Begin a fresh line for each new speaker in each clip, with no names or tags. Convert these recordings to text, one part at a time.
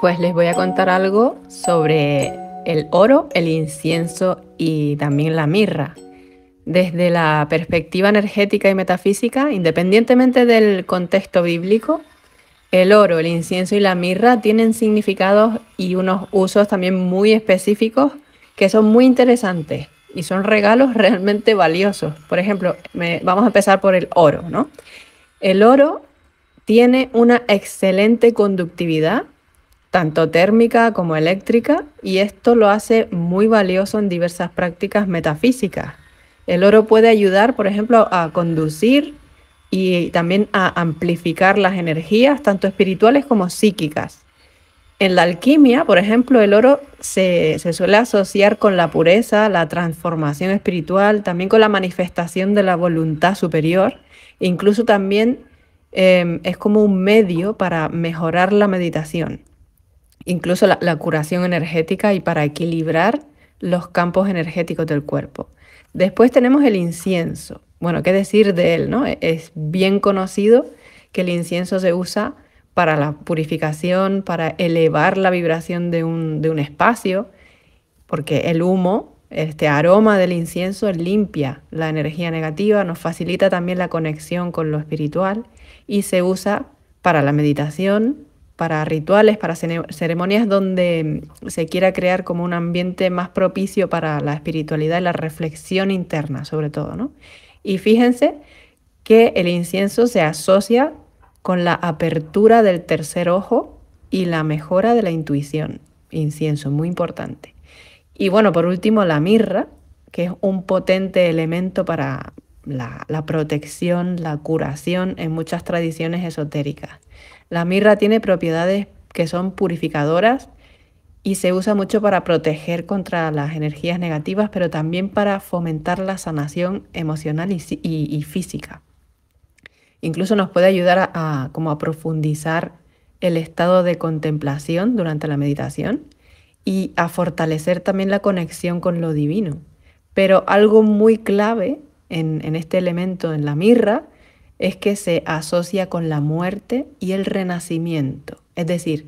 Pues les voy a contar algo sobre el oro, el incienso y también la mirra. Desde la perspectiva energética y metafísica, independientemente del contexto bíblico, el oro, el incienso y la mirra tienen significados y unos usos también muy específicos que son muy interesantes y son regalos realmente valiosos. Por ejemplo, vamos a empezar por el oro, ¿no? El oro tiene una excelente conductividad tanto térmica como eléctrica, y esto lo hace muy valioso en diversas prácticas metafísicas. El oro puede ayudar, por ejemplo, a conducir y también a amplificar las energías, tanto espirituales como psíquicas. En la alquimia, por ejemplo, el oro se, suele asociar con la pureza, la transformación espiritual, también con la manifestación de la voluntad superior. Incluso también eh, es como un medio para mejorar la meditación incluso la, curación energética y para equilibrar los campos energéticos del cuerpo. Después tenemos el incienso. Bueno, qué decir de él, ¿no? E-, es bien conocido que el incienso se usa para la purificación, para elevar la vibración de un, de un espacio, porque el humo, este aroma del incienso limpia la energía negativa, nos facilita también la conexión con lo espiritual y se usa para la meditación, para rituales, para ceremonias donde mm, se quiera crear como un ambiente más propicio para la espiritualidad y la reflexión interna, sobre todo, ¿no? Y fíjense que el incienso se asocia con la apertura del tercer ojo y la mejora de la intuición. Incienso, muy importante. Y bueno, por último, la mirra, que es un potente elemento para, la, protección, la curación en muchas tradiciones esotéricas. La mirra tiene propiedades que son purificadoras y se usa mucho para proteger contra las energías negativas, pero también para fomentar la sanación emocional y, física. Incluso nos puede ayudar a, como a profundizar el estado de contemplación durante la meditación y a fortalecer también la conexión con lo divino. Pero algo muy clave en, este elemento, en la mirra, es que se asocia con la muerte y el renacimiento. Es decir,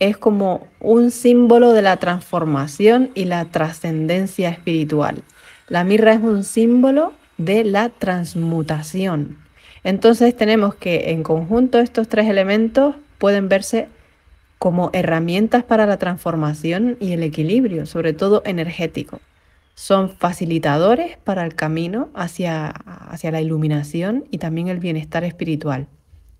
es como un símbolo de la transformación y la trascendencia espiritual. La mirra es un símbolo de la transmutación. Entonces tenemos que en conjunto estos tres elementos pueden verse como herramientas para la transformación y el equilibrio, sobre todo energético son facilitadores para el camino hacia, hacia la iluminación y también el bienestar espiritual.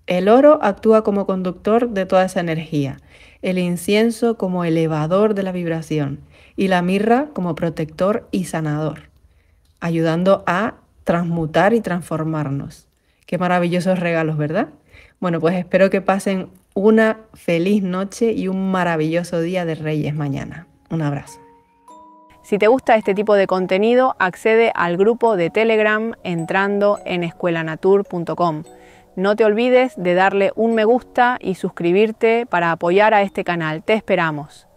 El oro actúa como conductor de toda esa energía, el incienso como elevador de la vibración y la mirra como protector y sanador, ayudando a transmutar y transformarnos. Qué maravillosos regalos, ¿verdad? Bueno, pues espero que pasen una feliz noche y un maravilloso día de Reyes mañana. Un abrazo. Si te gusta este tipo de contenido, accede al grupo de Telegram entrando en escuelanatur.com. No te olvides de darle un me gusta y suscribirte para apoyar a este canal. Te esperamos.